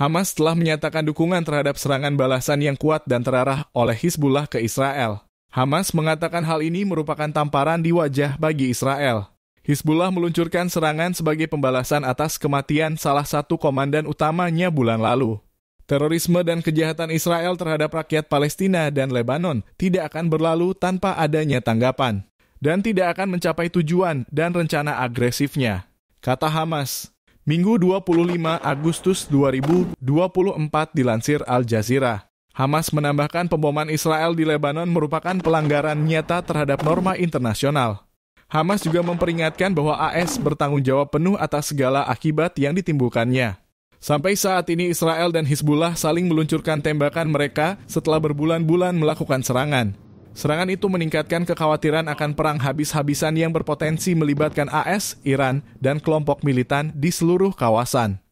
Hamas telah menyatakan dukungan terhadap serangan balasan yang kuat dan terarah oleh Hizbullah ke Israel. Hamas mengatakan hal ini merupakan tamparan di wajah bagi Israel. Hizbullah meluncurkan serangan sebagai pembalasan atas kematian salah satu komandan utamanya bulan lalu. Terorisme dan kejahatan Israel terhadap rakyat Palestina dan Lebanon tidak akan berlalu tanpa adanya tanggapan dan tidak akan mencapai tujuan dan rencana agresifnya, kata Hamas. Minggu 25 Agustus 2024 dilansir Al Jazeera. Hamas menambahkan pemboman Israel di Lebanon merupakan pelanggaran nyata terhadap norma internasional. Hamas juga memperingatkan bahwa AS bertanggung jawab penuh atas segala akibat yang ditimbulkannya. Sampai saat ini Israel dan Hizbullah saling meluncurkan tembakan mereka setelah berbulan-bulan melakukan serangan. Serangan itu meningkatkan kekhawatiran akan perang habis-habisan yang berpotensi melibatkan AS, Iran, dan kelompok militan di seluruh kawasan.